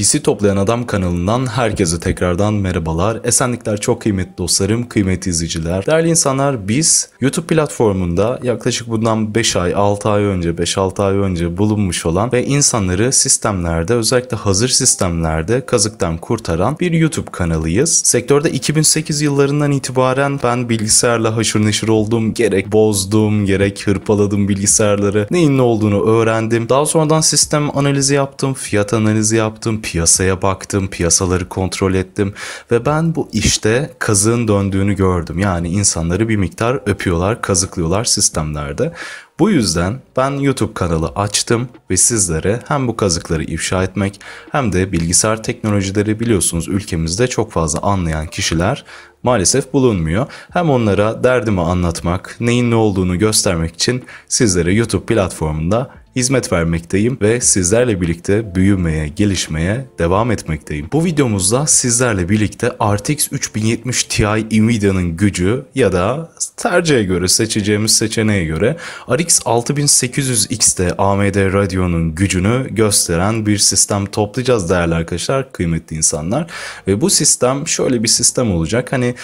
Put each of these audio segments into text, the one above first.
PC Toplayan Adam kanalından herkese tekrardan merhabalar. Esenlikler çok kıymetli dostlarım, kıymetli izleyiciler. Değerli insanlar biz YouTube platformunda yaklaşık bundan 5 ay, 6 ay önce, 5-6 ay önce bulunmuş olan ve insanları sistemlerde özellikle hazır sistemlerde kazıktan kurtaran bir YouTube kanalıyız. Sektörde 2008 yıllarından itibaren ben bilgisayarla haşır neşir oldum. Gerek bozdum, gerek hırpaladım bilgisayarları. Neyin ne olduğunu öğrendim. Daha sonradan sistem analizi yaptım, fiyat analizi yaptım, piyasaya baktım, piyasaları kontrol ettim ve ben bu işte kazığın döndüğünü gördüm. Yani insanları bir miktar öpüyorlar, kazıklıyorlar sistemlerde. Bu yüzden ben YouTube kanalı açtım ve sizlere hem bu kazıkları ifşa etmek hem de bilgisayar teknolojileri biliyorsunuz ülkemizde çok fazla anlayan kişiler maalesef bulunmuyor. Hem onlara derdimi anlatmak, neyin ne olduğunu göstermek için sizlere YouTube platformunda hizmet vermekteyim ve sizlerle birlikte büyümeye, gelişmeye devam etmekteyim. Bu videomuzda sizlerle birlikte RTX 3070 Ti Nvidia'nın gücü ya da tercihe göre seçeceğimiz seçeneğe göre RX 6800 X'te AMD Radeon'un gücünü gösteren bir sistem toplayacağız değerli arkadaşlar, kıymetli insanlar. Ve bu sistem şöyle bir sistem olacak. Hani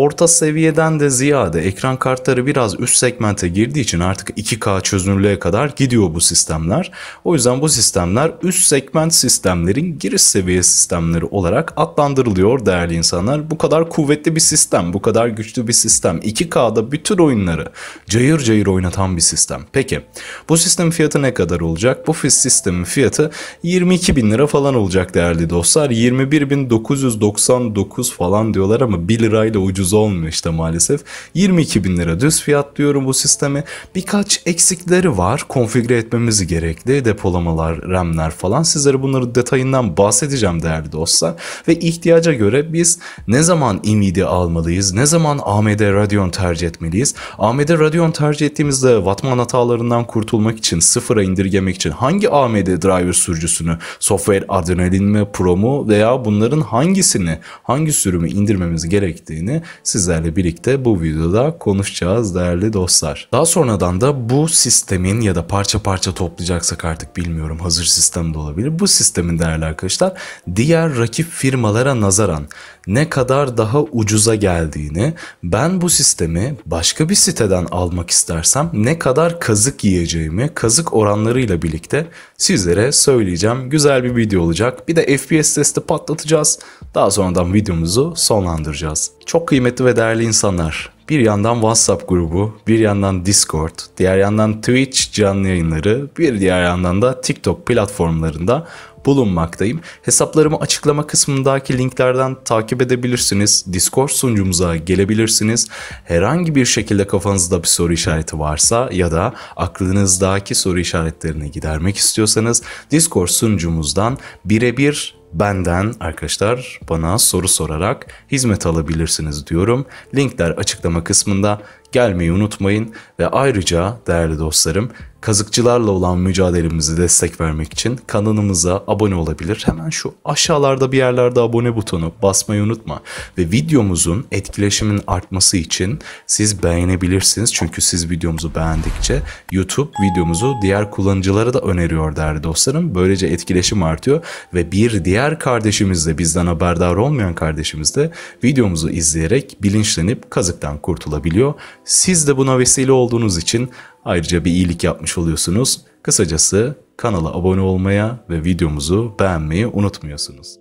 orta seviyeden de ziyade ekran kartları biraz üst segmente girdiği için artık 2K çözünürlüğe kadar gidiyor bu sistemler. O yüzden bu sistemler üst segment sistemlerin giriş seviye sistemleri olarak adlandırılıyor değerli insanlar. Bu kadar kuvvetli bir sistem, bu kadar güçlü bir sistem. 2K'da bütün oyunları cayır cayır oynatan bir sistem. Peki bu sistem fiyatı ne kadar olacak? Bu sistemin fiyatı 22 bin lira falan olacak değerli dostlar. 21.999 falan diyorlar ama 1 lirayla ucuz ucuz olmuyor işte maalesef. 22 bin lira düz fiyat diyorum bu sisteme. Birkaç eksikleri var. Konfigüre etmemiz gerekli. Depolamalar, RAM'ler falan. Sizlere bunları detayından bahsedeceğim değerli dostlar. Ve ihtiyaca göre biz ne zaman Nvidia almalıyız? Ne zaman AMD Radeon tercih etmeliyiz? AMD Radeon tercih ettiğimizde Wattman hatalarından kurtulmak için, sıfıra indirgemek için hangi AMD driver sürücüsünü, software Adrenalin mi, Pro mu veya bunların hangisini, hangi sürümü indirmemiz gerektiğini sizlerle birlikte bu videoda konuşacağız değerli dostlar. Daha sonradan da bu sistemin ya da parça parça toplayacaksak artık bilmiyorum hazır sistem de olabilir. Bu sistemin değerli arkadaşlar diğer rakip firmalara nazaran ne kadar daha ucuza geldiğini, ben bu sistemi başka bir siteden almak istersem ne kadar kazık yiyeceğimi kazık oranlarıyla birlikte sizlere söyleyeceğim. Güzel bir video olacak. Bir de FPS testi patlatacağız. Daha sonradan videomuzu sonlandıracağız. Çok kıymetli ve değerli insanlar, bir yandan WhatsApp grubu, bir yandan Discord, diğer yandan Twitch canlı yayınları, bir diğer yandan da TikTok platformlarında bulunmaktayım. Hesaplarımı açıklama kısmındaki linklerden takip edebilirsiniz. Discord sunucumuza gelebilirsiniz. Herhangi bir şekilde kafanızda bir soru işareti varsa ya da aklınızdaki soru işaretlerini gidermek istiyorsanız Discord sunucumuzdan birebir benden arkadaşlar bana soru sorarak hizmet alabilirsiniz diyorum. Linkler açıklama kısmında gelmeyi unutmayın ve ayrıca değerli dostlarım kazıkçılarla olan mücadelemizi destek vermek için kanalımıza abone olabilir. Hemen şu aşağılarda bir yerlerde abone butonu basmayı unutma. Ve videomuzun etkileşimin artması için siz beğenebilirsiniz. Çünkü siz videomuzu beğendikçe YouTube videomuzu diğer kullanıcılara da öneriyor değerli dostlarım. Böylece etkileşim artıyor ve bir diğer kardeşimiz de bizden haberdar olmayan kardeşimiz de videomuzu izleyerek bilinçlenip kazıktan kurtulabiliyor. Siz de buna vesile olduğunuz için Ayrıca bir iyilik yapmış oluyorsunuz. Kısacası kanala abone olmaya ve videomuzu beğenmeyi unutmuyorsunuz.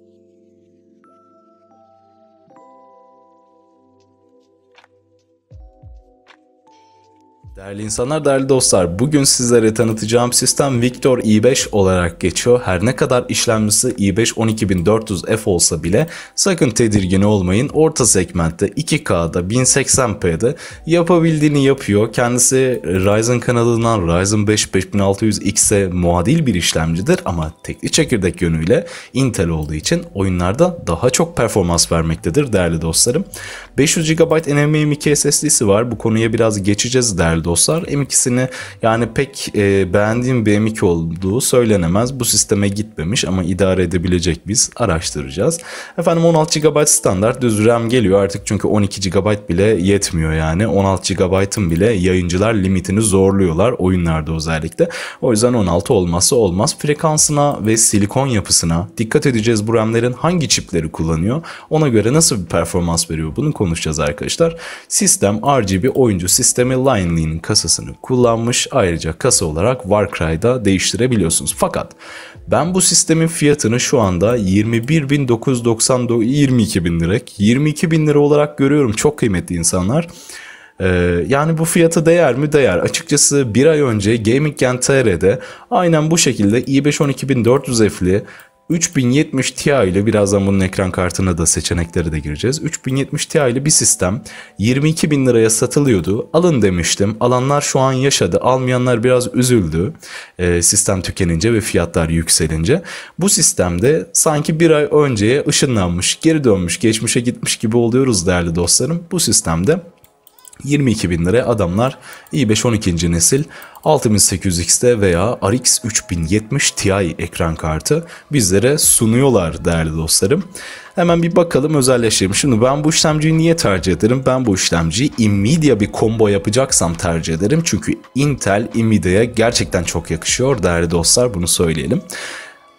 Değerli insanlar, değerli dostlar, bugün sizlere tanıtacağım sistem Victor i5 olarak geçiyor. Her ne kadar işlemcisi i5 12400F olsa bile sakın tedirgin olmayın. Orta segmentte 2K'da 1080p'de yapabildiğini yapıyor. Kendisi Ryzen kanalından Ryzen 5 5600X'e muadil bir işlemcidir ama tekli çekirdek yönüyle Intel olduğu için oyunlarda daha çok performans vermektedir değerli dostlarım. 500 GB NVMe 2 SSD'si var. Bu konuya biraz geçeceğiz değerli değerli dostlar. M2'sini yani pek e, beğendiğim bir M2 olduğu söylenemez. Bu sisteme gitmemiş ama idare edebilecek biz araştıracağız. Efendim 16 GB standart düz RAM geliyor artık çünkü 12 GB bile yetmiyor yani. 16 GB'ın bile yayıncılar limitini zorluyorlar oyunlarda özellikle. O yüzden 16 olması olmaz. Frekansına ve silikon yapısına dikkat edeceğiz bu RAM'lerin hangi çipleri kullanıyor. Ona göre nasıl bir performans veriyor bunu konuşacağız arkadaşlar. Sistem RGB oyuncu sistemi Line oyunun kasasını kullanmış. Ayrıca kasa olarak Warcry'da değiştirebiliyorsunuz. Fakat ben bu sistemin fiyatını şu anda 21.999 22.000 lira 22.000 lira olarak görüyorum. Çok kıymetli insanlar. Ee, yani bu fiyata değer mi? Değer. Açıkçası bir ay önce Gaming Gen TR'de aynen bu şekilde i5 12400F'li 3070 Ti ile birazdan bunun ekran kartına da seçenekleri de gireceğiz. 3070 Ti ile bir sistem 22 bin liraya satılıyordu. Alın demiştim. Alanlar şu an yaşadı. Almayanlar biraz üzüldü. E, sistem tükenince ve fiyatlar yükselince. Bu sistemde sanki bir ay önceye ışınlanmış, geri dönmüş, geçmişe gitmiş gibi oluyoruz değerli dostlarım. Bu sistemde 22 bin liraya adamlar i5 12. nesil 6800X'te veya RX 3070 Ti ekran kartı bizlere sunuyorlar değerli dostlarım. Hemen bir bakalım özelleştirelim. Şimdi ben bu işlemciyi niye tercih ederim? Ben bu işlemciyi Nvidia bir combo yapacaksam tercih ederim. Çünkü Intel Nvidia'ya gerçekten çok yakışıyor değerli dostlar bunu söyleyelim.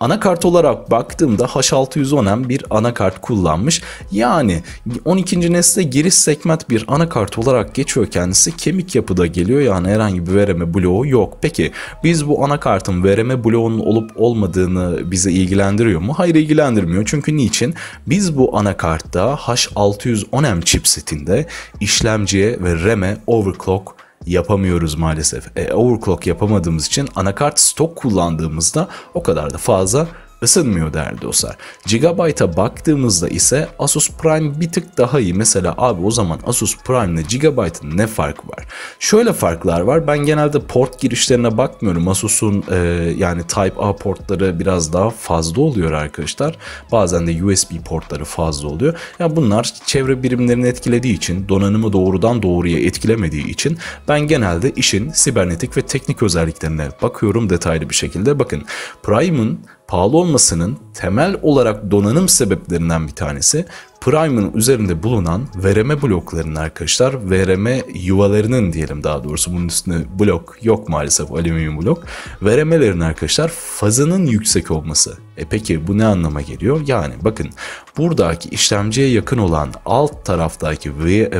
Anakart olarak baktığımda H610M bir anakart kullanmış. Yani 12. nesle giriş segment bir anakart olarak geçiyor kendisi. Kemik yapıda geliyor yani herhangi bir vereme bloğu yok. Peki biz bu anakartın vereme bloğunun olup olmadığını bize ilgilendiriyor mu? Hayır ilgilendirmiyor. Çünkü niçin? Biz bu anakartta H610M chipsetinde işlemciye ve RAM'e overclock yapamıyoruz maalesef. E, overclock yapamadığımız için anakart stok kullandığımızda o kadar da fazla ısınmıyor değerli dostlar. Gigabyte'a baktığımızda ise Asus Prime bir tık daha iyi. Mesela abi o zaman Asus Prime ile Gigabyte'ın ne farkı var? Şöyle farklar var. Ben genelde port girişlerine bakmıyorum. Asus'un e, yani Type-A portları biraz daha fazla oluyor arkadaşlar. Bazen de USB portları fazla oluyor. Ya yani bunlar çevre birimlerini etkilediği için, donanımı doğrudan doğruya etkilemediği için ben genelde işin sibernetik ve teknik özelliklerine bakıyorum detaylı bir şekilde. Bakın Prime'ın pahalı olmasının temel olarak donanım sebeplerinden bir tanesi Prime'ın üzerinde bulunan VRM bloklarının arkadaşlar, VRM yuvalarının diyelim daha doğrusu bunun üstüne blok yok maalesef alüminyum blok. VRM'lerin arkadaşlar fazının yüksek olması. E peki bu ne anlama geliyor? Yani bakın buradaki işlemciye yakın olan alt taraftaki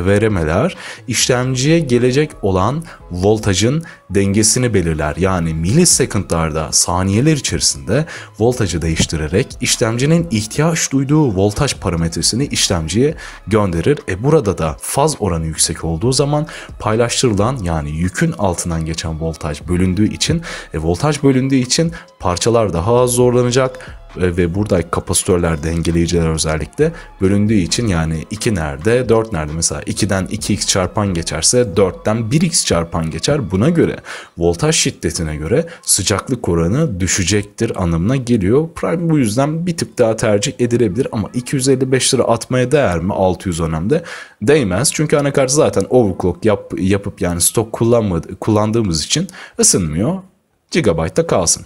VRM'ler işlemciye gelecek olan voltajın dengesini belirler. Yani milisekundlarda saniyeler içerisinde voltajı değiştirerek işlemcinin ihtiyaç duyduğu voltaj parametresini işlemciye gönderir. E burada da faz oranı yüksek olduğu zaman paylaştırılan yani yükün altından geçen voltaj bölündüğü için e, voltaj bölündüğü için parçalar daha az zorlanacak e, ve burada kapasitörler dengeleyiciler özellikle bölündüğü için yani 2 nerede 4 nerede mesela 2'den 2x çarpan geçerse 4'ten 1x çarpan geçer buna göre voltaj şiddetine göre sıcaklık oranı düşecektir anlamına geliyor. Prime bu yüzden bir tık daha tercih edilebilir ama 255 lira atmaya değer mi 600 önemde? Değmez çünkü anakart zaten overclock yap, yapıp yani stok kullanmadı, kullandığımız için ısınmıyor. Gigabyte'da kalsın.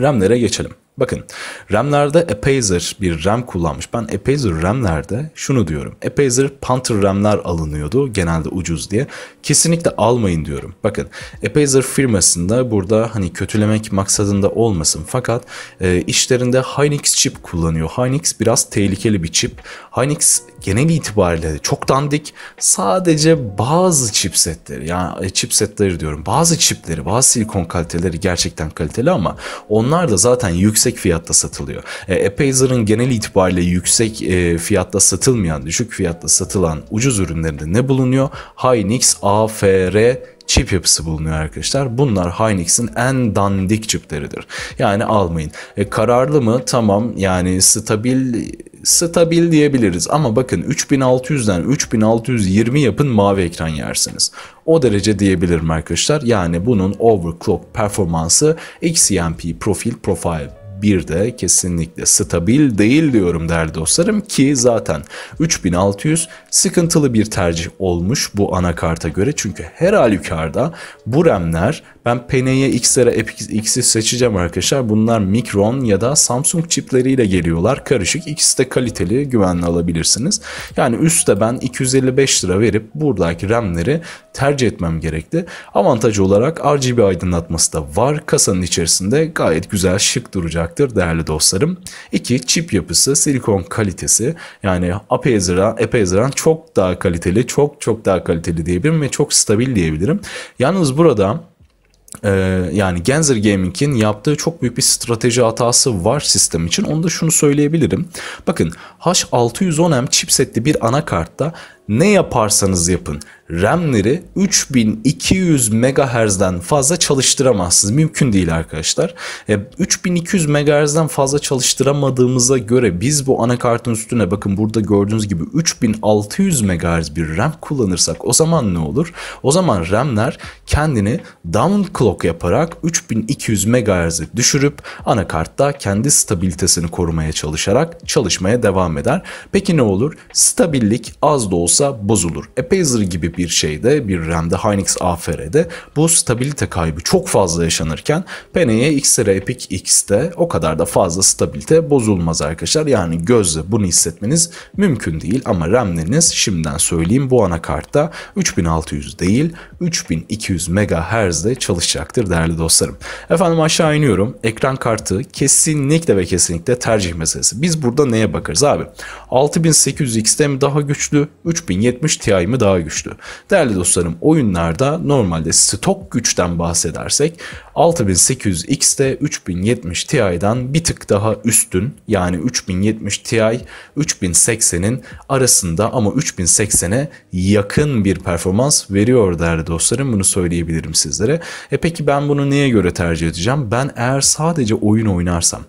RAM'lere geçelim. Bakın RAM'lerde Apaiser bir RAM kullanmış. Ben Apaiser RAM'lerde şunu diyorum. Apaiser Panther RAM'ler alınıyordu genelde ucuz diye. Kesinlikle almayın diyorum. Bakın Apaiser firmasında burada hani kötülemek maksadında olmasın fakat e, işlerinde Hynix çip kullanıyor. Hynix biraz tehlikeli bir çip. Hynix genel itibariyle çok dandik. Sadece bazı chipsetleri yani e, chipsetleri diyorum bazı çipleri bazı silikon kaliteleri gerçekten kaliteli ama onlar da zaten yüksek fiyatta satılıyor. E, Apazer'ın genel itibariyle yüksek e, fiyatta satılmayan düşük fiyatta satılan ucuz ürünlerinde ne bulunuyor? Hynix AFR çip yapısı bulunuyor arkadaşlar. Bunlar Hynix'in en dandik çipleridir. Yani almayın. E, kararlı mı? Tamam. Yani stabil stabil diyebiliriz. Ama bakın 3600'den 3620 yapın mavi ekran yersiniz. O derece diyebilirim arkadaşlar. Yani bunun overclock performansı XCMP e profil profile bir de kesinlikle stabil değil diyorum değerli dostlarım ki zaten 3600 sıkıntılı bir tercih olmuş bu anakarta göre çünkü her halükarda bu RAM'ler ben Peneye X'lere X'i seçeceğim arkadaşlar. Bunlar Micron ya da Samsung çipleriyle geliyorlar. Karışık. İkisi de kaliteli güvenli alabilirsiniz. Yani üstte ben 255 lira verip buradaki RAM'leri tercih etmem gerekti. Avantaj olarak RGB aydınlatması da var. Kasanın içerisinde gayet güzel şık duracaktır değerli dostlarım. 2. Çip yapısı, silikon kalitesi. Yani Apezran, Apezran çok daha kaliteli, çok çok daha kaliteli diyebilirim ve çok stabil diyebilirim. Yalnız burada ee, yani Genzer Gaming'in yaptığı çok büyük bir strateji hatası var sistem için. Onu da şunu söyleyebilirim. Bakın H610M chipsetli bir anakartta ne yaparsanız yapın, RAM'leri 3200 MHz'den fazla çalıştıramazsınız. Mümkün değil arkadaşlar. E, 3200 MHz'den fazla çalıştıramadığımıza göre biz bu anakartın üstüne bakın burada gördüğünüz gibi 3600 MHz bir RAM kullanırsak o zaman ne olur? O zaman RAM'ler kendini downclock yaparak 3200 MHz'e düşürüp anakartta kendi stabilitesini korumaya çalışarak çalışmaya devam eder. Peki ne olur? Stabillik az da olsa bozulur. Epazer gibi bir şeyde bir RAM'de Hynix AFR'de bu stabilite kaybı çok fazla yaşanırken Pene'ye Xtra Epic X'te o kadar da fazla stabilite bozulmaz arkadaşlar. Yani gözle bunu hissetmeniz mümkün değil ama RAM'leriniz şimdiden söyleyeyim bu anakartta 3600 değil 3200 MHz'de çalışacaktır değerli dostlarım. Efendim aşağı iniyorum. Ekran kartı kesinlikle ve kesinlikle tercih meselesi. Biz burada neye bakarız abi? 6800 XT mi daha güçlü? 3070 Ti mi daha güçlü? Değerli dostlarım oyunlarda normalde stok güçten bahsedersek 6800X'de 3070 Ti'den bir tık daha üstün yani 3070 Ti 3080'in arasında ama 3080'e yakın bir performans veriyor değerli dostlarım bunu söyleyebilirim sizlere. E peki ben bunu neye göre tercih edeceğim? Ben eğer sadece oyun oynarsam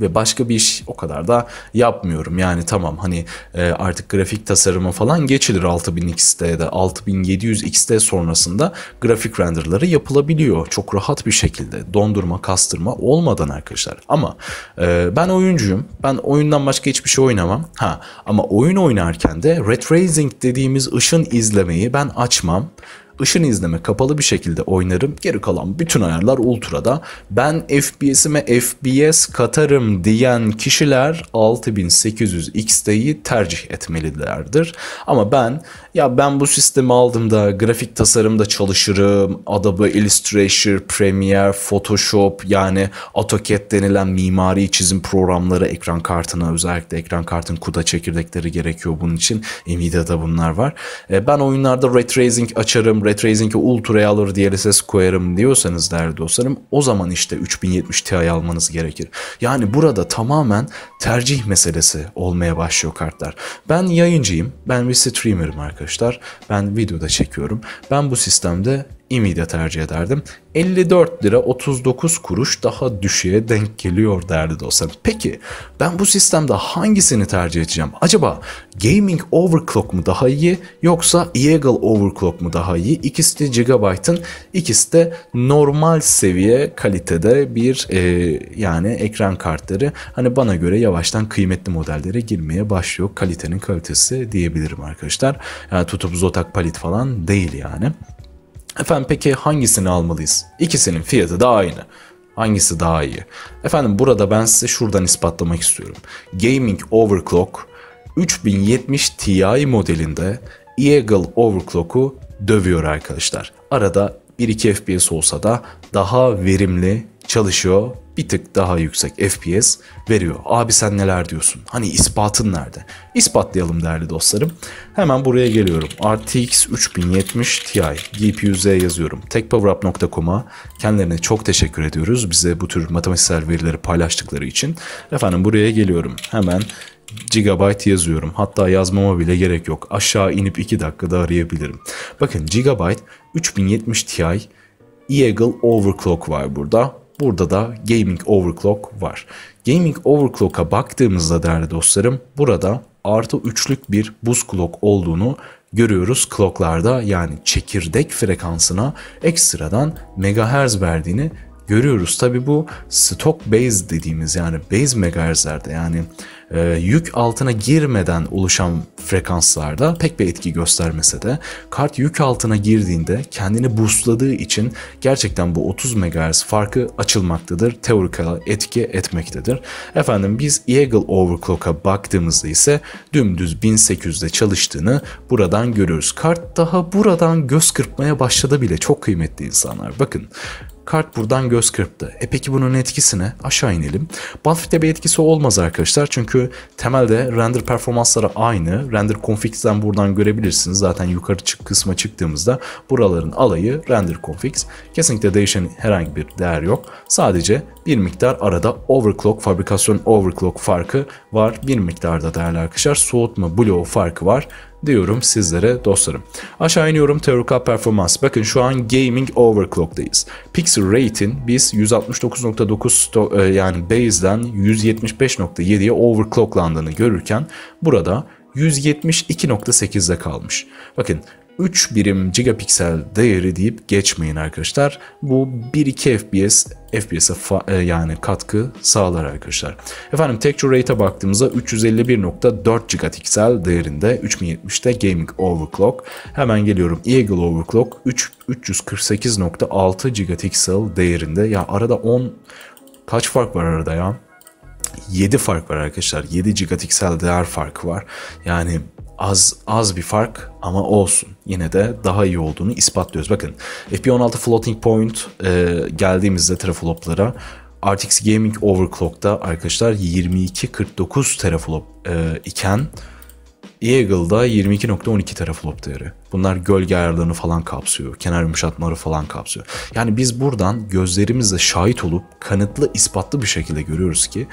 ve başka bir iş o kadar da yapmıyorum. Yani tamam hani e, artık grafik tasarımı falan geçilir 6000 XT'de 6700 XT sonrasında grafik renderları yapılabiliyor. Çok rahat bir şekilde dondurma kastırma olmadan arkadaşlar. Ama e, ben oyuncuyum. Ben oyundan başka hiçbir şey oynamam. Ha ama oyun oynarken de ray tracing dediğimiz ışın izlemeyi ben açmam ışın izleme kapalı bir şekilde oynarım. Geri kalan bütün ayarlar ultra'da. Ben FPS'ime FPS katarım diyen kişiler 6800 XT'yi tercih etmelilerdir. Ama ben ya ben bu sistemi aldım da grafik tasarımda çalışırım. Adobe Illustrator, Premiere, Photoshop yani AutoCAD denilen mimari çizim programları ekran kartına özellikle ekran kartın kuda çekirdekleri gerekiyor bunun için. Nvidia'da bunlar var. E, ben oyunlarda Ray Tracing açarım, Ray Tracing'i Ultra'ya alır DLSS koyarım diyorsanız değerli dostlarım o zaman işte 3070 Ti almanız gerekir. Yani burada tamamen tercih meselesi olmaya başlıyor kartlar. Ben yayıncıyım, ben bir streamerim arkadaşlar arkadaşlar ben videoda çekiyorum. Ben bu sistemde İMİ'de tercih ederdim. 54 lira 39 kuruş daha düşüğe denk geliyor değerli dostlar. Peki ben bu sistemde hangisini tercih edeceğim? Acaba Gaming Overclock mu daha iyi yoksa Eagle Overclock mu daha iyi? İkisi de GB'ın ikisi de normal seviye kalitede bir e, yani ekran kartları hani bana göre yavaştan kıymetli modellere girmeye başlıyor. Kalitenin kalitesi diyebilirim arkadaşlar. Yani tutup Zotac palit falan değil yani. Efendim peki hangisini almalıyız? İkisinin fiyatı da aynı. Hangisi daha iyi? Efendim burada ben size şuradan ispatlamak istiyorum. Gaming Overclock 3070 Ti modelinde Eagle Overclock'u dövüyor arkadaşlar. Arada 1-2 FPS olsa da daha verimli çalışıyor. Bir tık daha yüksek FPS veriyor. Abi sen neler diyorsun? Hani ispatın nerede? İspatlayalım değerli dostlarım. Hemen buraya geliyorum. RTX 3070 Ti GPU-Z yazıyorum. Techpowerup.com'a kendilerine çok teşekkür ediyoruz. Bize bu tür matematiksel verileri paylaştıkları için. Efendim buraya geliyorum. Hemen gigabyte yazıyorum. Hatta yazmama bile gerek yok. Aşağı inip 2 dakikada arayabilirim. Bakın gigabyte 3070 Ti eagle Overclock var burada. Burada da Gaming Overclock var. Gaming Overclock'a baktığımızda değerli dostlarım burada artı üçlük bir buz clock olduğunu görüyoruz. Clock'larda yani çekirdek frekansına ekstradan megahertz verdiğini görüyoruz. Tabi bu stock base dediğimiz yani base megahertzlerde yani e, yük altına girmeden oluşan frekanslarda pek bir etki göstermese de kart yük altına girdiğinde kendini boostladığı için gerçekten bu 30 MHz farkı açılmaktadır. Teorik etki etmektedir. Efendim biz Eagle Overclock'a baktığımızda ise dümdüz 1800'de çalıştığını buradan görüyoruz. Kart daha buradan göz kırpmaya başladı bile çok kıymetli insanlar. Bakın Kart buradan göz kırptı. E peki bunun etkisi ne? Aşağı inelim. Buffett'e bir etkisi olmaz arkadaşlar. Çünkü temelde render performansları aynı. Render configs'ten buradan görebilirsiniz. Zaten yukarı çık kısma çıktığımızda buraların alayı render config Kesinlikle değişen herhangi bir değer yok. Sadece bir miktar arada overclock, fabrikasyon overclock farkı var. Bir miktarda değerli arkadaşlar soğutma bloğu farkı var diyorum sizlere dostlarım. Aşağı iniyorum Teruka Performans. Bakın şu an Gaming overclockdayız Pixel rating biz 169.9 e, yani base'den 175.7'ye overclocklandığını görürken burada 172.8'de kalmış. Bakın 3 birim gigapiksel değeri deyip geçmeyin arkadaşlar. Bu 1-2 FPS FPS'e e, yani katkı sağlar arkadaşlar. Efendim texture rate'e baktığımızda 351.4 gigapiksel değerinde 3070'te gaming overclock. Hemen geliyorum Eagle overclock 3 348.6 gigapiksel değerinde. Ya arada 10 kaç fark var arada ya? 7 fark var arkadaşlar. 7 gigapiksel değer farkı var. Yani az az bir fark ama olsun. Yine de daha iyi olduğunu ispatlıyoruz. Bakın FP16 Floating Point e, geldiğimizde terafloplara RTX Gaming Overclock'ta arkadaşlar 2249 teraflop e, iken Eagle'da 22.12 teraflop değeri. Bunlar gölge ayarlarını falan kapsıyor. Kenar yumuşatmaları falan kapsıyor. Yani biz buradan gözlerimizle şahit olup kanıtlı ispatlı bir şekilde görüyoruz ki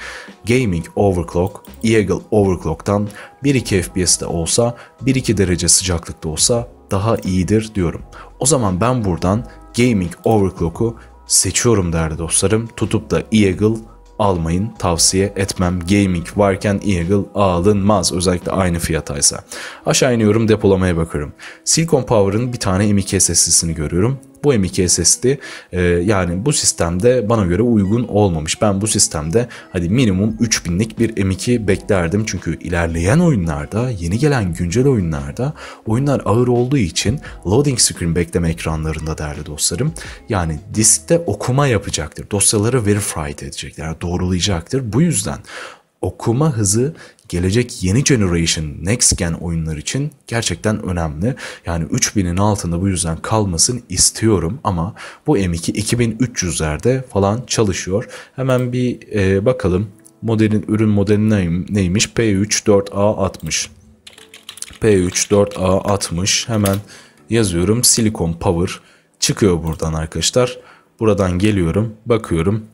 Gaming Overclock, Eagle Overclock'tan 1-2 de olsa, 1-2 derece sıcaklıkta olsa daha iyidir diyorum. O zaman ben buradan Gaming Overclock'u seçiyorum değerli dostlarım. Tutup da Eagle almayın. Tavsiye etmem. Gaming varken Eagle alınmaz. Özellikle aynı fiyataysa. Aşağı iniyorum depolamaya bakıyorum. Silicon Power'ın bir tane M2 SSD'sini görüyorum. Bu M.2 SSD e, yani bu sistemde bana göre uygun olmamış. Ben bu sistemde hadi minimum 3000'lik bir M.2 beklerdim. Çünkü ilerleyen oyunlarda, yeni gelen güncel oyunlarda oyunlar ağır olduğu için loading screen bekleme ekranlarında değerli dostlarım. Yani diskte okuma yapacaktır. Dosyaları verify edecekler, doğrulayacaktır. Bu yüzden okuma hızı gelecek yeni generation next gen oyunlar için gerçekten önemli. Yani 3000'in altında bu yüzden kalmasın istiyorum ama bu M2 2300'lerde falan çalışıyor. Hemen bir e, bakalım modelin ürün modeli neymiş? p 34 a 60 p 34 a 60 hemen yazıyorum silikon power çıkıyor buradan arkadaşlar. Buradan geliyorum bakıyorum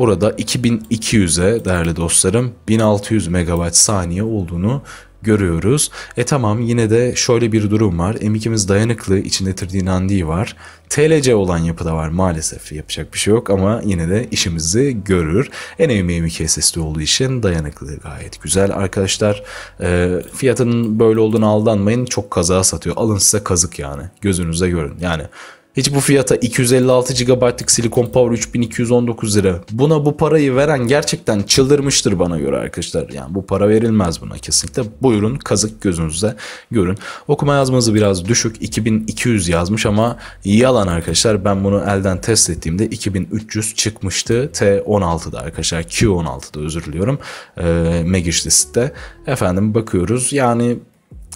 Burada 2200'e değerli dostlarım 1600 megabayt saniye olduğunu görüyoruz. E tamam yine de şöyle bir durum var. M2'miz dayanıklı içinde 3D NAND var. TLC olan yapıda var maalesef yapacak bir şey yok ama yine de işimizi görür. NVMe 2 SSD olduğu için dayanıklı gayet güzel arkadaşlar. E, fiyatının böyle olduğunu aldanmayın çok kaza satıyor. Alın size kazık yani gözünüze görün yani hiç bu fiyata 256 GB'lık Silicon Power 3219 lira. Buna bu parayı veren gerçekten çıldırmıştır bana göre arkadaşlar. Yani bu para verilmez buna kesinlikle. Buyurun kazık gözünüzde görün. Okuma yazmanızı biraz düşük 2200 yazmış ama yalan arkadaşlar. Ben bunu elden test ettiğimde 2300 çıkmıştı T16'da arkadaşlar. Q16'da özür diliyorum. Ee, Magic List'te. Efendim bakıyoruz yani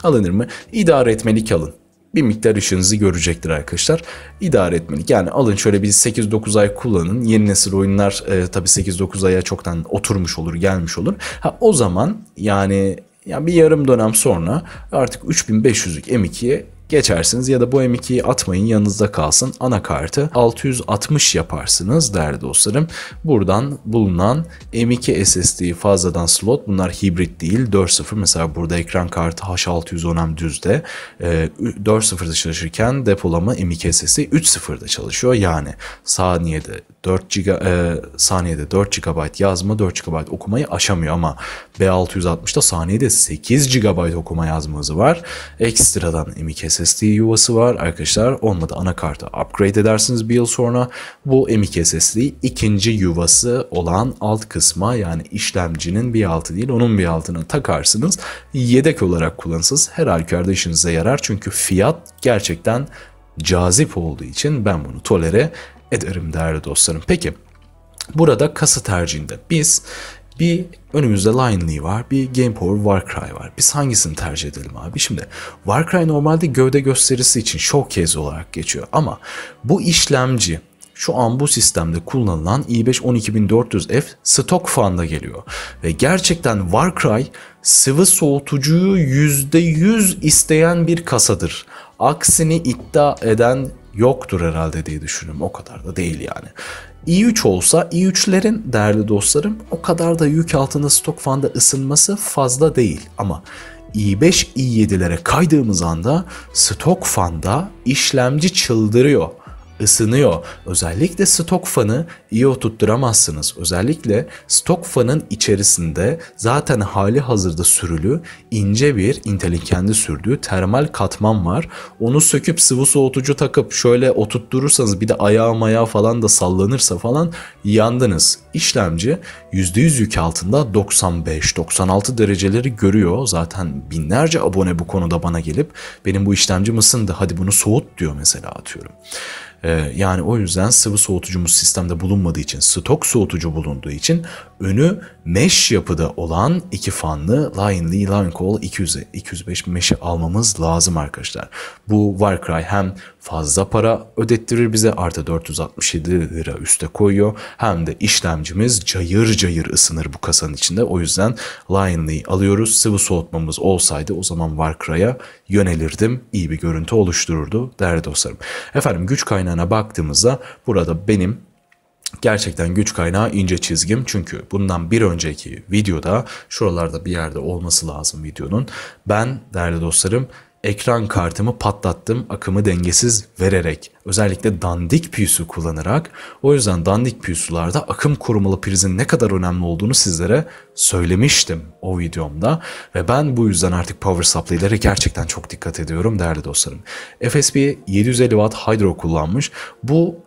alınır mı? İdare etmelik alın bir miktar ışığınızı görecektir arkadaşlar. İdare etmelik. Yani alın şöyle bir 8-9 ay kullanın. Yeni nesil oyunlar e, tabii 8-9 aya çoktan oturmuş olur, gelmiş olur. Ha o zaman yani yani bir yarım dönem sonra artık 3500'lük M2'ye geçersiniz ya da bu M2'yi atmayın yanınızda kalsın anakartı 660 yaparsınız değerli dostlarım. Buradan bulunan M2 SSD fazladan slot bunlar hibrit değil 4.0 mesela burada ekran kartı H610M düzde 4.0'da ee, çalışırken depolama M2 SSD 3.0'da çalışıyor yani saniyede 4 giga, e, saniyede 4 GB yazma 4 GB okumayı aşamıyor ama B660'da saniyede 8 GB okuma yazma hızı var. Ekstradan M.2 SSD yuvası var arkadaşlar. Onunla da anakartı upgrade edersiniz bir yıl sonra. Bu M.2 SSD ikinci yuvası olan alt kısma yani işlemcinin bir altı değil onun bir altına takarsınız. Yedek olarak kullanırsınız. Her halükarda işinize yarar çünkü fiyat gerçekten cazip olduğu için ben bunu tolere ederim değerli dostlarım. Peki burada kasa tercihinde biz bir önümüzde Lion Lee var, bir Game Power Warcry var. Biz hangisini tercih edelim abi? Şimdi Warcry normalde gövde gösterisi için showcase olarak geçiyor ama bu işlemci şu an bu sistemde kullanılan i5 12400F stok fanda geliyor. Ve gerçekten Warcry sıvı soğutucuyu %100 isteyen bir kasadır. Aksini iddia eden yoktur herhalde diye düşünüyorum. O kadar da değil yani. i3 olsa i3'lerin değerli dostlarım o kadar da yük altında stok fanda ısınması fazla değil ama i5 i7'lere kaydığımız anda stok fanda işlemci çıldırıyor ısınıyor. Özellikle stok fanı iyi oturtturamazsınız. Özellikle stok fanın içerisinde zaten hali hazırda sürülü ince bir Intel'in kendi sürdüğü termal katman var. Onu söküp sıvı soğutucu takıp şöyle oturtturursanız bir de ayağa mayağa falan da sallanırsa falan yandınız. İşlemci %100 yük altında 95-96 dereceleri görüyor. Zaten binlerce abone bu konuda bana gelip benim bu işlemcim ısındı hadi bunu soğut diyor mesela atıyorum. Ee, yani o yüzden sıvı soğutucumuz sistemde bulunmadığı için, stok soğutucu bulunduğu için önü mesh yapıda olan iki fanlı Lion Lee Lion Call 200'e 205 mesh'i almamız lazım arkadaşlar. Bu Warcry hem fazla para ödettirir bize artı 467 lira üste koyuyor. Hem de işlemcimiz cayır cayır ısınır bu kasanın içinde. O yüzden Lionley'i alıyoruz. Sıvı soğutmamız olsaydı o zaman Warcry'a yönelirdim. İyi bir görüntü oluştururdu değerli dostlarım. Efendim güç kaynağına baktığımızda burada benim gerçekten güç kaynağı ince çizgim. Çünkü bundan bir önceki videoda şuralarda bir yerde olması lazım videonun. Ben değerli dostlarım ekran kartımı patlattım akımı dengesiz vererek. Özellikle dandik piyusu kullanarak. O yüzden dandik piyusularda akım korumalı prizin ne kadar önemli olduğunu sizlere söylemiştim o videomda. Ve ben bu yüzden artık power supply'lere gerçekten çok dikkat ediyorum değerli dostlarım. FSB 750 Watt Hydro kullanmış. Bu,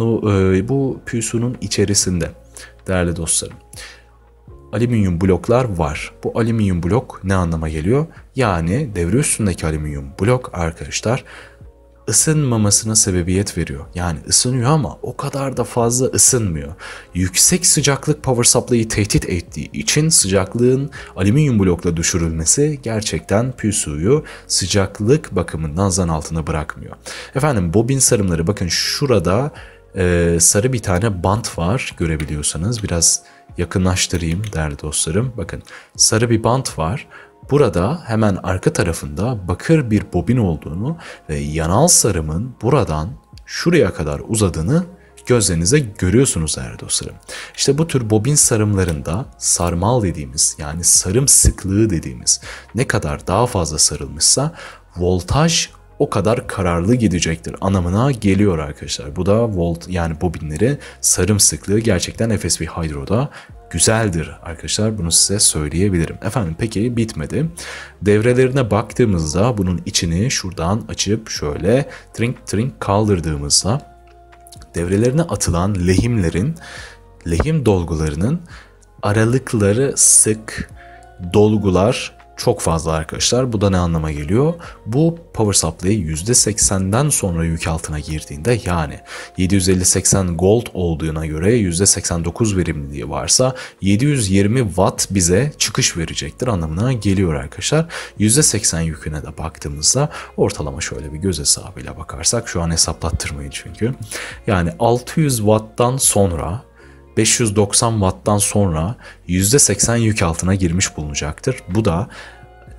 e, bu piyusunun içerisinde değerli dostlarım alüminyum bloklar var. Bu alüminyum blok ne anlama geliyor? Yani devre üstündeki alüminyum blok arkadaşlar ısınmamasına sebebiyet veriyor. Yani ısınıyor ama o kadar da fazla ısınmıyor. Yüksek sıcaklık power supply'ı tehdit ettiği için sıcaklığın alüminyum blokla düşürülmesi gerçekten PSU'yu sıcaklık bakımından zan altına bırakmıyor. Efendim bobin sarımları bakın şurada e, sarı bir tane bant var görebiliyorsanız biraz yakınlaştırayım değerli dostlarım. Bakın sarı bir bant var. Burada hemen arka tarafında bakır bir bobin olduğunu ve yanal sarımın buradan şuraya kadar uzadığını gözlerinize görüyorsunuz değerli dostlarım. İşte bu tür bobin sarımlarında sarmal dediğimiz yani sarım sıklığı dediğimiz ne kadar daha fazla sarılmışsa voltaj o kadar kararlı gidecektir anlamına geliyor arkadaşlar. Bu da volt yani bobinleri sarımsıklığı gerçekten Efes ve Hydro'da güzeldir arkadaşlar bunu size söyleyebilirim. Efendim peki bitmedi. Devrelerine baktığımızda bunun içini şuradan açıp şöyle trink trink kaldırdığımızda devrelerine atılan lehimlerin lehim dolgularının aralıkları sık dolgular çok fazla arkadaşlar. Bu da ne anlama geliyor? Bu power supply %80'den sonra yük altına girdiğinde yani 750-80 gold olduğuna göre %89 verimliliği varsa 720 watt bize çıkış verecektir anlamına geliyor arkadaşlar. %80 yüküne de baktığımızda ortalama şöyle bir göz hesabıyla bakarsak şu an hesaplattırmayın çünkü. Yani 600 watt'tan sonra 590 watt'tan sonra %80 yük altına girmiş bulunacaktır. Bu da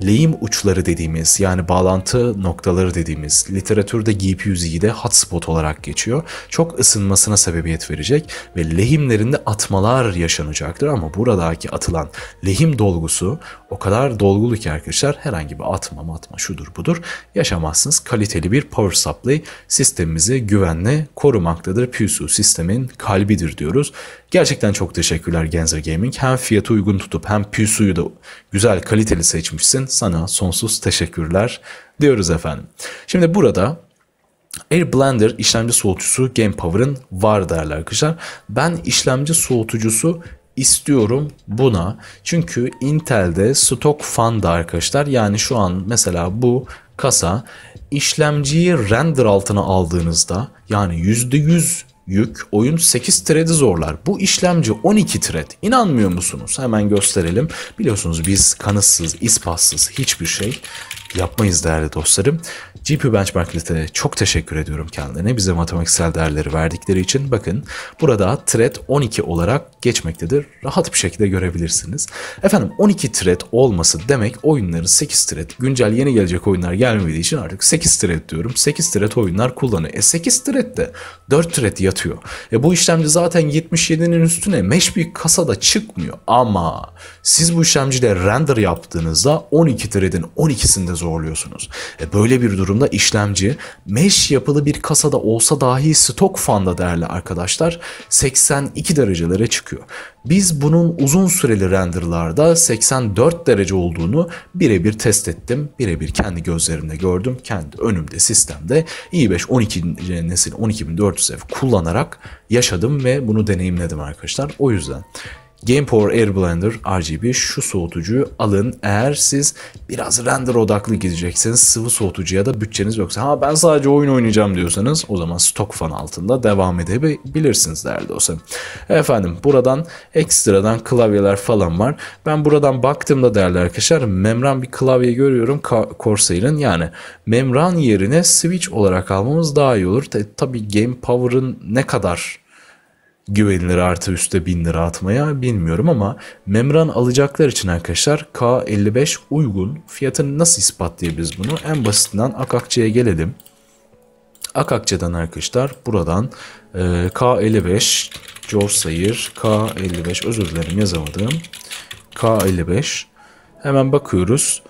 lehim uçları dediğimiz yani bağlantı noktaları dediğimiz literatürde GPU-Z'de hotspot olarak geçiyor. Çok ısınmasına sebebiyet verecek ve lehimlerinde atmalar yaşanacaktır ama buradaki atılan lehim dolgusu o kadar dolgulu ki arkadaşlar herhangi bir atma atma şudur budur yaşamazsınız. Kaliteli bir power supply sistemimizi güvenle korumaktadır. PSU sistemin kalbidir diyoruz Gerçekten çok teşekkürler Genzer Gaming. Hem fiyatı uygun tutup hem PSU'yu da güzel kaliteli seçmişsin. Sana sonsuz teşekkürler diyoruz efendim. Şimdi burada Air Blender işlemci soğutucusu Game Power'ın var derler arkadaşlar. Ben işlemci soğutucusu istiyorum buna. Çünkü Intel'de stok fanda arkadaşlar. Yani şu an mesela bu kasa işlemciyi render altına aldığınızda yani %100 yük oyun 8 thread'i zorlar. Bu işlemci 12 thread. İnanmıyor musunuz? Hemen gösterelim. Biliyorsunuz biz kanıtsız, ispatsız hiçbir şey yapmayız değerli dostlarım. GPU Benchmark Lite'e çok teşekkür ediyorum kendilerine. Bize matematiksel değerleri verdikleri için bakın burada thread 12 olarak geçmektedir. Rahat bir şekilde görebilirsiniz. Efendim 12 thread olması demek oyunların 8 thread güncel yeni gelecek oyunlar gelmediği için artık 8 thread diyorum. 8 thread oyunlar kullanıyor. E 8 thread de 4 thread yatıyor. E bu işlemci zaten 77'nin üstüne mesh bir kasada çıkmıyor. Ama siz bu işlemciyle render yaptığınızda 12 thread'in 12'sinde zor zorluyorsunuz. E böyle bir durumda işlemci mesh yapılı bir kasada olsa dahi stok fanda değerli arkadaşlar 82 derecelere çıkıyor. Biz bunun uzun süreli renderlarda 84 derece olduğunu birebir test ettim. Birebir kendi gözlerimle gördüm. Kendi önümde sistemde i5 12. nesil 12400F kullanarak yaşadım ve bunu deneyimledim arkadaşlar. O yüzden GamePower Air Blender RGB şu soğutucuyu alın. Eğer siz biraz render odaklı gidecekseniz sıvı soğutucuya da bütçeniz yoksa ha ben sadece oyun oynayacağım diyorsanız o zaman stok fan altında devam edebilirsiniz değerli dostlarım. Efendim buradan ekstradan klavyeler falan var. Ben buradan baktığımda değerli arkadaşlar membran bir klavye görüyorum Corsair'in yani membran yerine switch olarak almamız daha iyi olur. Tabi Game Power'ın ne kadar güvenilir artı üstte 1000 lira atmaya bilmiyorum ama membran alacaklar için arkadaşlar K55 uygun. Fiyatını nasıl ispatlayabiliriz bunu? En basitinden Akakçı'ya gelelim. Akakçı'dan arkadaşlar buradan e, K55 George K55 özür dilerim yazamadım. K55 hemen bakıyoruz.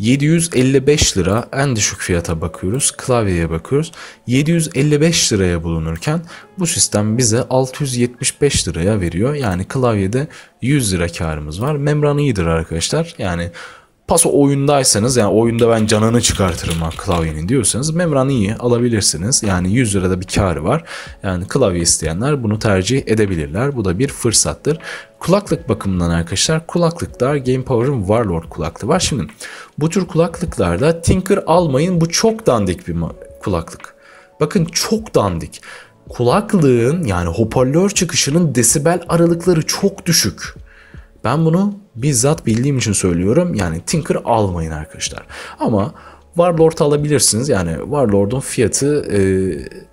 755 lira en düşük fiyata bakıyoruz. Klavyeye bakıyoruz. 755 liraya bulunurken bu sistem bize 675 liraya veriyor. Yani klavyede 100 lira karımız var. membranı iyidir arkadaşlar. Yani Paso oyundaysanız yani oyunda ben canını çıkartırım ha, klavyenin diyorsanız membran iyi alabilirsiniz. Yani 100 lirada bir karı var. Yani klavye isteyenler bunu tercih edebilirler. Bu da bir fırsattır. Kulaklık bakımından arkadaşlar kulaklıklar Game Power'ın Warlord kulaklığı var. Şimdi bu tür kulaklıklarda Tinker almayın. Bu çok dandik bir kulaklık. Bakın çok dandik. Kulaklığın yani hoparlör çıkışının desibel aralıkları çok düşük. Ben bunu bizzat bildiğim için söylüyorum. Yani Tinker almayın arkadaşlar. Ama Warlord alabilirsiniz. Yani Warlord'un fiyatı e,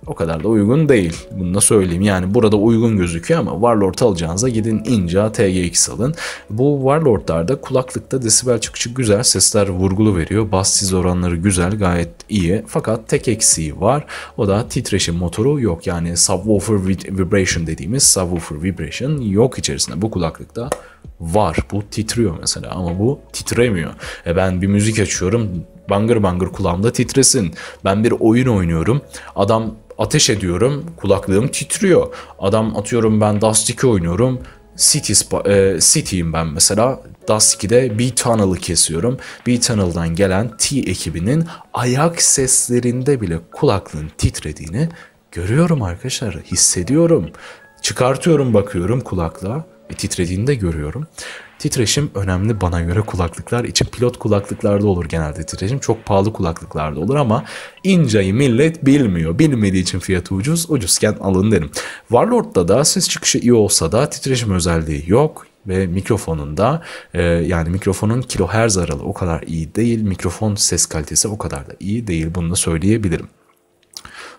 o kadar da uygun değil. Bunu da söyleyeyim. Yani burada uygun gözüküyor ama Warlord alacağınıza gidin Inca TGX alın. Bu Warlord'larda kulaklıkta desibel çıkışı güzel. Sesler vurgulu veriyor. Bas siz oranları güzel. Gayet iyi. Fakat tek eksiği var. O da titreşim motoru yok. Yani subwoofer vibration dediğimiz subwoofer vibration yok içerisinde. Bu kulaklıkta var. Bu titriyor mesela ama bu titremiyor. E ben bir müzik açıyorum bangır bangır kulağımda titresin. Ben bir oyun oynuyorum. Adam ateş ediyorum. Kulaklığım titriyor. Adam atıyorum ben Dust 2 oynuyorum. City, e, City'yim ben mesela. Dust 2'de B-Tunnel'ı kesiyorum. B-Tunnel'dan gelen T ekibinin ayak seslerinde bile kulaklığın titrediğini görüyorum arkadaşlar. Hissediyorum. Çıkartıyorum bakıyorum kulaklığa titrediğini de görüyorum. Titreşim önemli bana göre kulaklıklar için pilot kulaklıklarda olur genelde titreşim. Çok pahalı kulaklıklarda olur ama inceyi millet bilmiyor. Bilmediği için fiyatı ucuz, ucuzken alın derim. Warlord'da da ses çıkışı iyi olsa da titreşim özelliği yok ve mikrofonunda e, yani mikrofonun kilohertz aralığı o kadar iyi değil. Mikrofon ses kalitesi o kadar da iyi değil. Bunu da söyleyebilirim.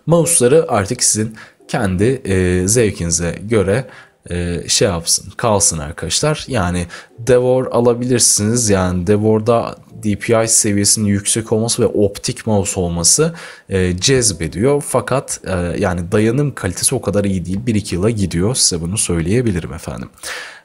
Mouse'ları artık sizin kendi e, zevkinize göre e, şey yapsın kalsın arkadaşlar. Yani Devor alabilirsiniz. Yani Devor'da DPI seviyesinin yüksek olması ve optik mouse olması e, cezbediyor. Fakat e, yani dayanım kalitesi o kadar iyi değil. 1-2 yıla gidiyor size bunu söyleyebilirim efendim.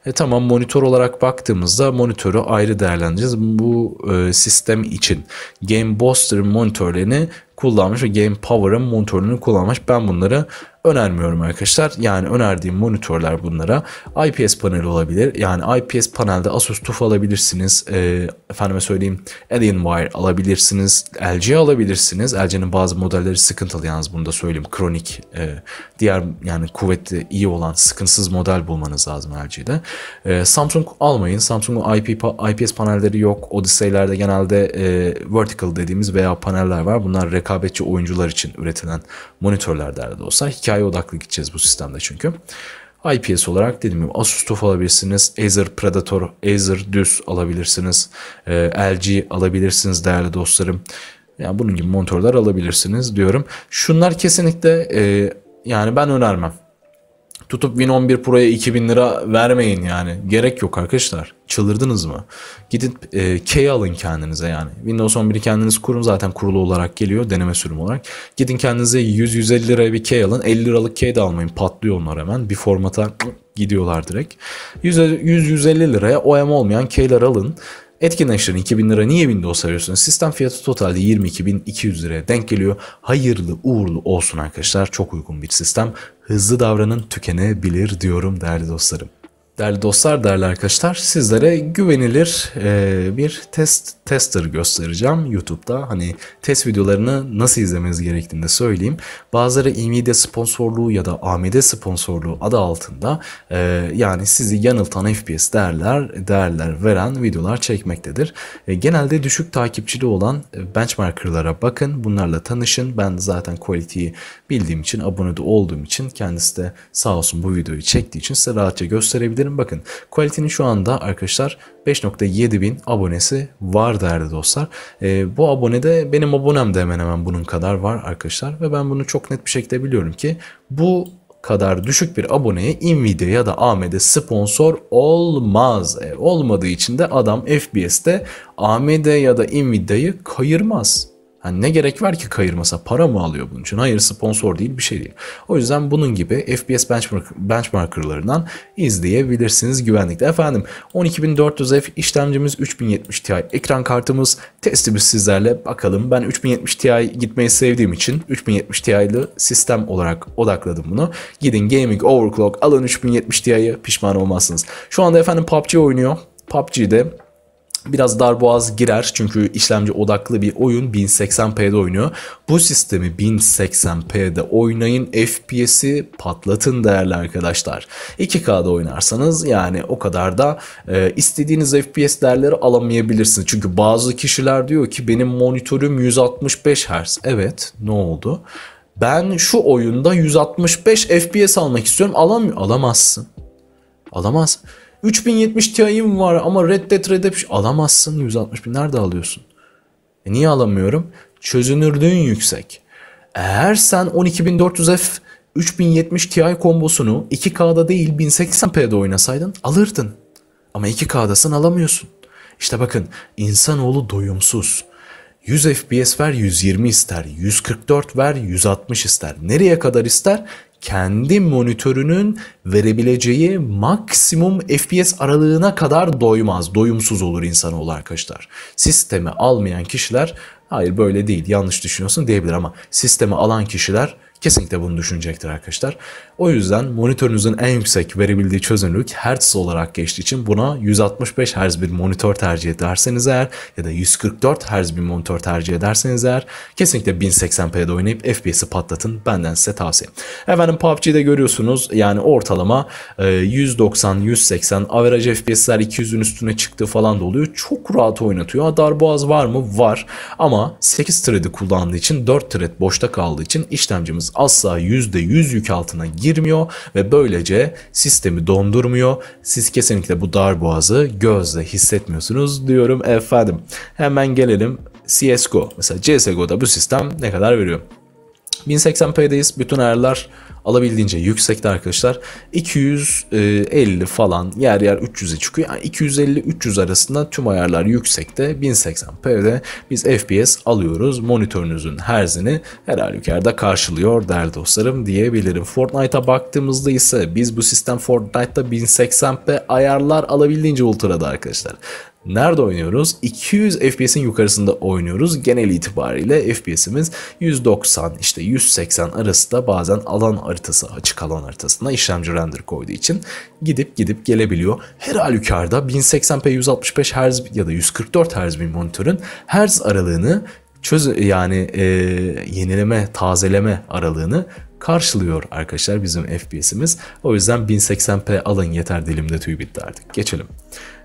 E tamam monitör olarak baktığımızda monitörü ayrı değerlendireceğiz. Bu e, sistem için Game Booster monitörlerini kullanmış ve Game Power'ın monitörlerini kullanmış. Ben bunları önermiyorum arkadaşlar. Yani önerdiğim monitörler bunlara. IPS paneli olabilir. Yani IPS panelde Asus TUF alabilirsiniz. E, efendime söyleyeyim Alienware alabilirsiniz. LG alabilirsiniz. LG'nin bazı modelleri sıkıntılı yalnız bunu da söyleyeyim. Kronik e, diğer yani kuvvetli iyi olan sıkıntısız model bulmanız lazım LG'de. E, Samsung almayın. Samsung'un IP, IPS panelleri yok. Odyssey'lerde genelde e, vertical dediğimiz veya paneller var. Bunlar rekabetçi oyuncular için üretilen monitörler derdi olsa. Hikaye odaklı gideceğiz bu sistemde çünkü. IPS olarak dediğim gibi Asus TUF alabilirsiniz. Acer Predator, Acer Düz alabilirsiniz. E, LG alabilirsiniz değerli dostlarım. Yani bunun gibi monitörler alabilirsiniz diyorum. Şunlar kesinlikle e, yani ben önermem. Tutup Win 11 Pro'ya 2000 lira vermeyin yani. Gerek yok arkadaşlar. Çıldırdınız mı? Gidip e, K'yi alın kendinize yani. Windows 11'i kendiniz kurun zaten kurulu olarak geliyor deneme sürümü olarak. Gidin kendinize 100-150 liraya bir K alın. 50 liralık K de almayın patlıyor onlar hemen. Bir formata gidiyorlar direkt. 100-150 liraya OM olmayan K'ler alın. Etkin Eşler'in 2000 lira niye Windows arıyorsunuz? Sistem fiyatı totalde 22.200 liraya denk geliyor. Hayırlı uğurlu olsun arkadaşlar. Çok uygun bir sistem. Hızlı davranın tükenebilir diyorum değerli dostlarım. Değerli dostlar, değerli arkadaşlar, sizlere güvenilir e, bir test tester göstereceğim YouTube'da. Hani test videolarını nasıl izlemeniz gerektiğini de söyleyeyim. Bazıları Nvidia sponsorluğu ya da AMD sponsorluğu adı altında e, yani sizi yanıltan FPS değerler değerler veren videolar çekmektedir. E, genelde düşük takipçili olan e, benchmarkerlara bakın, bunlarla tanışın. Ben zaten quality'yi bildiğim için, abone de olduğum için kendisi de sağ olsun bu videoyu çektiği için size rahatça gösterebilirim ederim. Bakın Quality'nin şu anda arkadaşlar 5.7 bin abonesi var değerli dostlar. E, bu abonede benim abonem de hemen hemen bunun kadar var arkadaşlar. Ve ben bunu çok net bir şekilde biliyorum ki bu kadar düşük bir aboneye Nvidia ya da AMD sponsor olmaz. E, olmadığı için de adam FBS'te AMD ya da Nvidia'yı kayırmaz. Hani ne gerek var ki kayırmasa? Para mı alıyor bunun için? Hayır sponsor değil bir şey değil. O yüzden bunun gibi FPS benchmark, benchmarkerlarından izleyebilirsiniz güvenlikte. Efendim 12400F işlemcimiz 3070 Ti ekran kartımız testimiz sizlerle bakalım. Ben 3070 Ti gitmeyi sevdiğim için 3070 Ti'li sistem olarak odakladım bunu. Gidin Gaming Overclock alın 3070 Ti'yi pişman olmazsınız. Şu anda efendim PUBG oynuyor. PUBG'de Biraz darboğaz girer çünkü işlemci odaklı bir oyun 1080p'de oynuyor. Bu sistemi 1080p'de oynayın FPS'i patlatın değerli arkadaşlar. 2K'da oynarsanız yani o kadar da e, istediğiniz FPS değerleri alamayabilirsiniz. Çünkü bazı kişiler diyor ki benim monitörüm 165 Hz. Evet ne oldu? Ben şu oyunda 165 FPS almak istiyorum alamıyor. Alamazsın. Alamazsın. 3070 Ti'm var ama Red Dead Redemption alamazsın 160 bin nerede alıyorsun? E niye alamıyorum? Çözünürlüğün yüksek. Eğer sen 12400F 3070 Ti kombosunu 2K'da değil 1080p'de oynasaydın alırdın. Ama 2K'dasın alamıyorsun. İşte bakın insanoğlu doyumsuz. 100 FPS ver 120 ister, 144 ver 160 ister. Nereye kadar ister? kendi monitörünün verebileceği maksimum FPS aralığına kadar doymaz, doyumsuz olur insanoğlu arkadaşlar. Sistemi almayan kişiler hayır böyle değil yanlış düşünüyorsun diyebilir ama sistemi alan kişiler kesinlikle bunu düşünecektir arkadaşlar. O yüzden monitörünüzün en yüksek verebildiği çözünürlük Hz olarak geçtiği için buna 165 Hz bir monitör tercih ederseniz eğer ya da 144 Hz bir monitör tercih ederseniz eğer kesinlikle 1080p'de oynayıp FPS'i patlatın benden size tavsiye. Efendim PUBG'de görüyorsunuz yani ortalama 190-180 e, average FPS'ler 200'ün üstüne çıktığı falan da oluyor. Çok rahat oynatıyor. dar Darboğaz var mı? Var. Ama 8 thread'i kullandığı için 4 thread boşta kaldığı için işlemcimiz asla %100 yük altına girmiyor ve böylece sistemi dondurmuyor. Siz kesinlikle bu dar boğazı gözle hissetmiyorsunuz diyorum efendim. Hemen gelelim CSGO. Mesela CSGO'da bu sistem ne kadar veriyor? 1080p'deyiz. Bütün ayarlar alabildiğince yüksekte arkadaşlar. 250 e, falan yer yer 300'e çıkıyor. Yani 250-300 arasında tüm ayarlar yüksekte. 1080p'de biz FPS alıyoruz. Monitörünüzün herzini her halükarda karşılıyor değerli dostlarım diyebilirim. Fortnite'a baktığımızda ise biz bu sistem Fortnite'da 1080p ayarlar alabildiğince ultra'da arkadaşlar. Nerede oynuyoruz? 200 FPS'in yukarısında oynuyoruz. Genel itibariyle FPS'imiz 190 işte 180 arası da bazen alan haritası açık alan haritasına işlemci render koyduğu için gidip gidip gelebiliyor. Her halükarda 1080p 165 Hz ya da 144 Hz bir monitörün hertz aralığını çöz yani e, yenileme, tazeleme aralığını karşılıyor arkadaşlar bizim FPS'imiz. O yüzden 1080p alın yeter dilimde tüy bitti artık. Geçelim.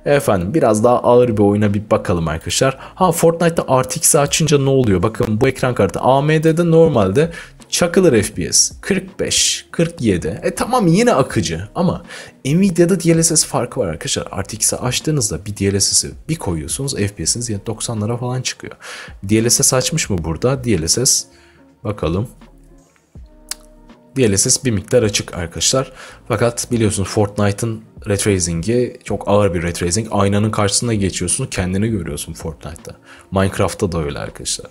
Efendim biraz daha ağır bir oyuna bir bakalım arkadaşlar. Ha Fortnite'da RTX'i açınca ne oluyor? Bakın bu ekran kartı AMD'de normalde çakılır FPS 45, 47. E tamam yine akıcı ama Nvidia'da DLSS farkı var arkadaşlar. RTX'i açtığınızda bir DLSS'i bir koyuyorsunuz FPS'iniz ya 90'lara falan çıkıyor. DLSS açmış mı burada? DLSS bakalım DLSS bir miktar açık arkadaşlar. Fakat biliyorsunuz Fortnite'ın retracing'i çok ağır bir retracing. Aynanın karşısında geçiyorsun kendini görüyorsun Fortnite'ta. Minecraft'ta da öyle arkadaşlar.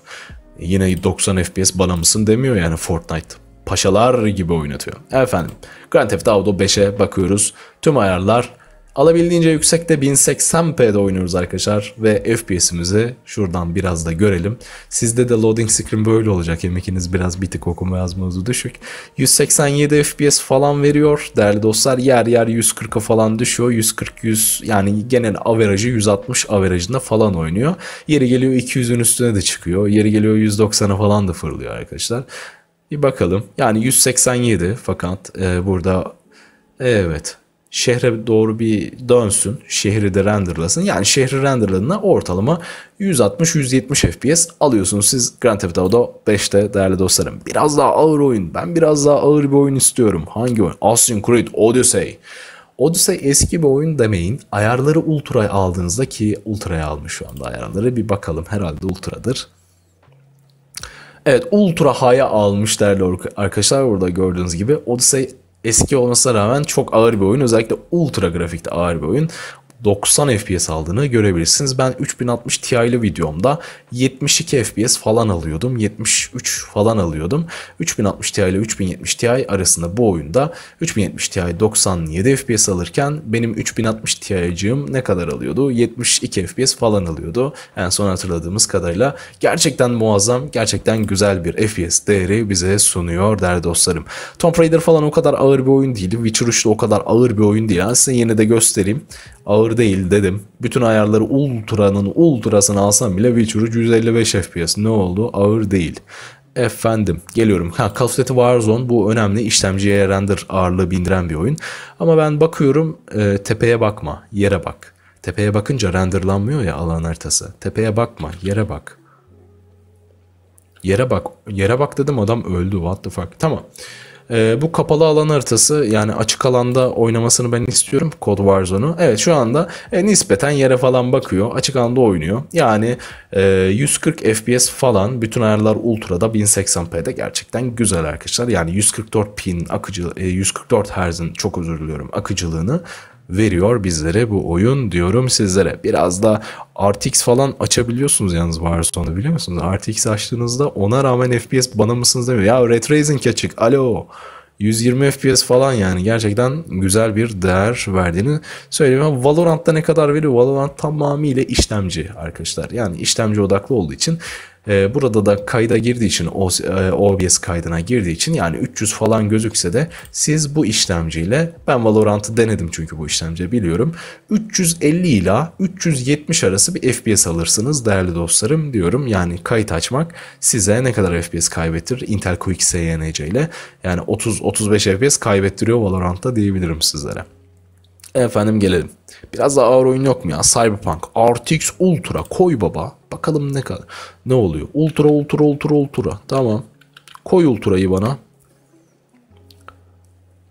Yine 90 FPS bana mısın demiyor yani Fortnite. Paşalar gibi oynatıyor. Efendim Grand Theft Auto 5'e bakıyoruz. Tüm ayarlar Alabildiğince yüksekte 1080p'de oynuyoruz arkadaşlar ve FPS'imizi şuradan biraz da görelim. Sizde de loading screen böyle olacak. Emekiniz biraz bir tık okuma yazmanızı düşük. 187 FPS falan veriyor. Değerli dostlar yer yer 140'a falan düşüyor. 140-100 yani genel averajı 160 averajında falan oynuyor. Yeri geliyor 200'ün üstüne de çıkıyor. Yeri geliyor 190'a falan da fırlıyor arkadaşlar. Bir bakalım. Yani 187 fakat e, burada evet şehre doğru bir dönsün. Şehri de renderlasın. Yani şehri renderladığında ortalama 160-170 FPS alıyorsunuz siz Grand Theft Auto 5'te değerli dostlarım. Biraz daha ağır oyun. Ben biraz daha ağır bir oyun istiyorum. Hangi oyun? Assassin's Creed Odyssey. Odyssey eski bir oyun demeyin. Ayarları Ultra'ya aldığınızda ki Ultra'ya almış şu anda ayarları. Bir bakalım herhalde Ultra'dır. Evet Ultra High'a almış değerli arkadaşlar. Burada gördüğünüz gibi Odyssey eski olmasına rağmen çok ağır bir oyun. Özellikle ultra grafikte ağır bir oyun. 90 FPS aldığını görebilirsiniz. Ben 3060 Ti'li videomda 72 FPS falan alıyordum. 73 falan alıyordum. 3060 Ti ile 3070 Ti arasında bu oyunda 3070 Ti 97 FPS alırken benim 3060 Ti'cığım ne kadar alıyordu? 72 FPS falan alıyordu. En son hatırladığımız kadarıyla gerçekten muazzam, gerçekten güzel bir FPS değeri bize sunuyor değerli dostlarım. Tomb Raider falan o kadar ağır bir oyun değil. Witcher 3 de o kadar ağır bir oyun değil. Aslında yine de göstereyim ağır değil dedim. Bütün ayarları ultranın ultrasını alsam bile Witcher 155 FPS ne oldu ağır değil. Efendim geliyorum. Ha, Call of Duty Warzone bu önemli işlemciye render ağırlığı bindiren bir oyun. Ama ben bakıyorum e, tepeye bakma yere bak. Tepeye bakınca renderlanmıyor ya alan haritası. Tepeye bakma yere bak. Yere bak. Yere bak dedim adam öldü what the fuck. Tamam. E, bu kapalı alan haritası yani açık alanda oynamasını ben istiyorum Code Warzone'u. Evet şu anda e, nispeten yere falan bakıyor. Açık alanda oynuyor. Yani e, 140 FPS falan bütün ayarlar ultrada 1080p'de gerçekten güzel arkadaşlar. Yani 144 pin akıcı e, 144 Hz'in çok özür diliyorum akıcılığını veriyor bizlere bu oyun diyorum sizlere. Biraz da RTX falan açabiliyorsunuz yalnız Warzone'da biliyor musunuz? RTX açtığınızda ona rağmen FPS bana mısınız demiyor. Ya Ray Tracing açık alo. 120 FPS falan yani gerçekten güzel bir değer verdiğini söyleyeyim. Valorant'ta ne kadar veriyor? Valorant tamamıyla işlemci arkadaşlar. Yani işlemci odaklı olduğu için ee, burada da kayda girdiği için OBS e, kaydına girdiği için yani 300 falan gözükse de siz bu işlemciyle ben Valorant'ı denedim çünkü bu işlemci biliyorum. 350 ila 370 arası bir FPS alırsınız değerli dostlarım diyorum. Yani kayıt açmak size ne kadar FPS kaybettirir? Intel Q2 SYNC ile yani 30-35 FPS kaybettiriyor Valorant'ta diyebilirim sizlere. Efendim gelelim. Biraz daha ağır oyun yok mu ya? Cyberpunk, RTX Ultra, koy baba. Bakalım ne kadar. Ne oluyor? Ultra ultra ultra ultra. Tamam. Koy ultrayı bana.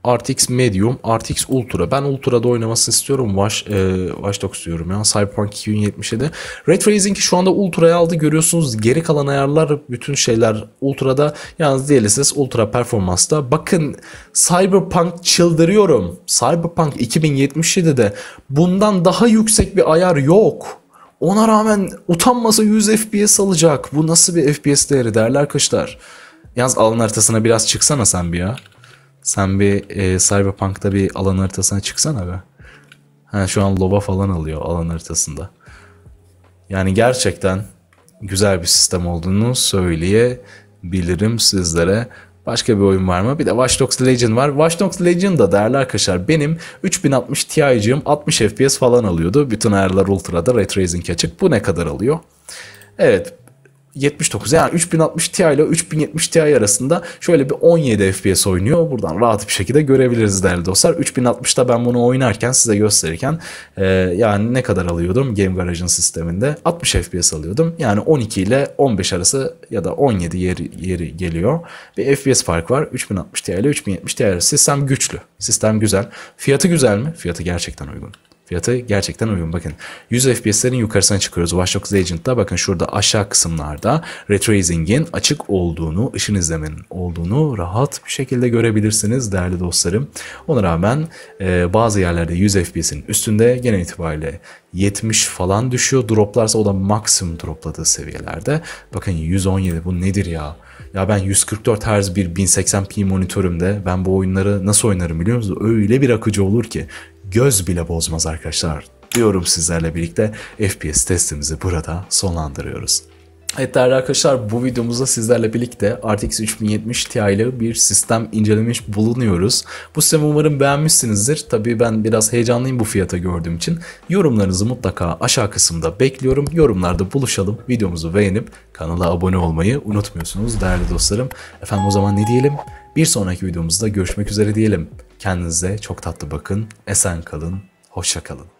RTX Medium, RTX Ultra. Ben Ultra'da oynamasını istiyorum. Watch, e, Watch Dogs diyorum ya. Cyberpunk 2077'de. Ray Tracing'i şu anda Ultra'ya aldı. Görüyorsunuz geri kalan ayarlar, bütün şeyler Ultra'da. Yalnız DLSS Ultra Performans'ta. Bakın Cyberpunk çıldırıyorum. Cyberpunk 2077'de bundan daha yüksek bir ayar yok. Ona rağmen utanmasa 100 FPS alacak. Bu nasıl bir FPS değeri derler arkadaşlar. Yalnız alan haritasına biraz çıksana sen bir ya. Sen bir e, Cyberpunk'ta bir alan haritasına çıksana be. Ha, şu an loba falan alıyor alan haritasında. Yani gerçekten güzel bir sistem olduğunu söyleyebilirim sizlere. Başka bir oyun var mı? Bir de Watch Dogs Legion var. Watch Dogs Legion'da değerli arkadaşlar benim 3060 Ti'cığım 60 FPS falan alıyordu. Bütün ayarlar Ultra'da Ray Tracing açık. Bu ne kadar alıyor? Evet 79 yani 3060 Ti ile 3070 Ti arasında şöyle bir 17 FPS oynuyor. Buradan rahat bir şekilde görebiliriz değerli dostlar. 3060'da ben bunu oynarken size gösterirken e, yani ne kadar alıyordum Game Garage'ın sisteminde 60 FPS alıyordum. Yani 12 ile 15 arası ya da 17 yeri, yeri geliyor. Bir FPS fark var. 3060 Ti ile 3070 Ti arası sistem güçlü. Sistem güzel. Fiyatı güzel mi? Fiyatı gerçekten uygun. Fiyatı gerçekten uygun. Bakın 100 FPS'lerin yukarısına çıkıyoruz. Watch Agent'da bakın şurada aşağı kısımlarda Retracing'in açık olduğunu, ışın izlemenin olduğunu rahat bir şekilde görebilirsiniz değerli dostlarım. Ona rağmen e, bazı yerlerde 100 FPS'in üstünde genel itibariyle 70 falan düşüyor. Droplarsa o da maksimum dropladığı seviyelerde. Bakın 117 bu nedir ya? Ya ben 144 Hz bir 1080p monitörümde ben bu oyunları nasıl oynarım biliyor musunuz? Öyle bir akıcı olur ki göz bile bozmaz arkadaşlar diyorum sizlerle birlikte FPS testimizi burada sonlandırıyoruz. Evet arkadaşlar bu videomuzda sizlerle birlikte RTX 3070 Ti ile bir sistem incelemiş bulunuyoruz. Bu sistemi umarım beğenmişsinizdir. Tabii ben biraz heyecanlıyım bu fiyata gördüğüm için. Yorumlarınızı mutlaka aşağı kısımda bekliyorum. Yorumlarda buluşalım. Videomuzu beğenip kanala abone olmayı unutmuyorsunuz değerli dostlarım. Efendim o zaman ne diyelim? Bir sonraki videomuzda görüşmek üzere diyelim. Kendinize çok tatlı bakın. Esen kalın. Hoşça kalın.